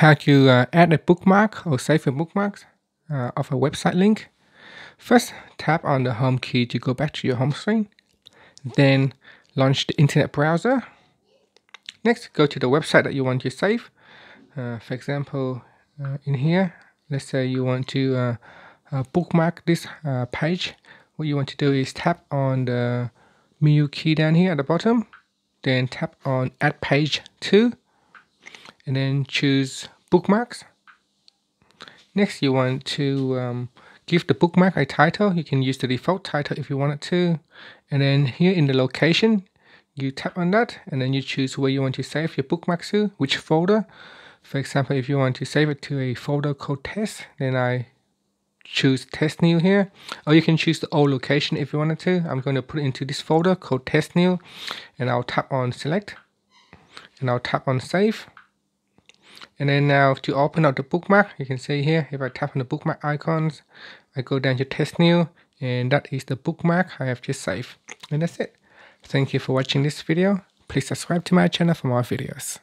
how to uh, add a bookmark or save a bookmark uh, of a website link. First, tap on the home key to go back to your home screen. Then launch the internet browser. Next, go to the website that you want to save. Uh, for example, uh, in here, let's say you want to uh, uh, bookmark this page. What you want to do is tap on the menu key down here at the bottom, then tap on add page to and then choose bookmarks. Next you want to um, give the bookmark a title. You can use the default title if you wanted to. And then here in the location, you tap on that and then you choose where you want to save your bookmark to, which folder. For example, if you want to save it to a folder called test, then I choose test new here or you can choose the old location if you wanted to i'm going to put into this folder called test new and i'll tap on select and i'll tap on save and then now to open up the bookmark, you can see here, if I tap on the bookmark icons, I go down to test new, and that is the bookmark I have just saved. And that's it. Thank you for watching this video. Please subscribe to my channel for more videos.